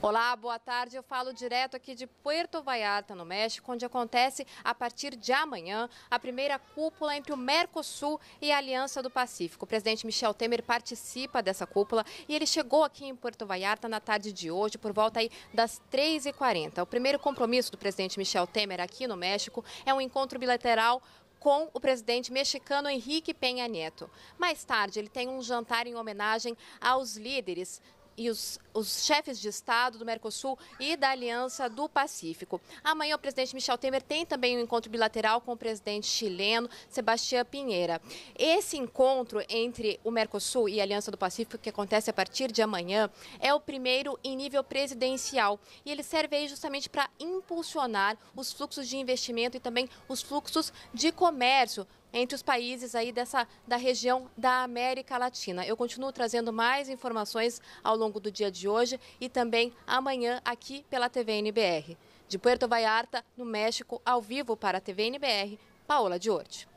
Olá, boa tarde. Eu falo direto aqui de Puerto Vallarta, no México, onde acontece a partir de amanhã a primeira cúpula entre o Mercosul e a Aliança do Pacífico. O presidente Michel Temer participa dessa cúpula e ele chegou aqui em Puerto Vallarta na tarde de hoje, por volta aí das 3h40. O primeiro compromisso do presidente Michel Temer aqui no México é um encontro bilateral com o presidente mexicano Henrique Penha Neto. Mais tarde, ele tem um jantar em homenagem aos líderes e os, os, chefes de Estado do Mercosul e da Aliança do Pacífico. Amanhã, o presidente Michel Temer tem também um encontro bilateral com o presidente chileno, Sebastião Pinheira. Esse encontro entre o Mercosul e a Aliança do Pacífico, que acontece a partir de amanhã, é o primeiro em nível presidencial e ele serve justamente para impulsionar os fluxos de investimento e também os fluxos de comércio entre os países aí dessa da região da América Latina. Eu continuo trazendo mais informações ao longo do dia de hoje e também amanhã aqui pela TVNBR. De Puerto Vallarta, no México, ao vivo para a TVNBR, Paola Diorti.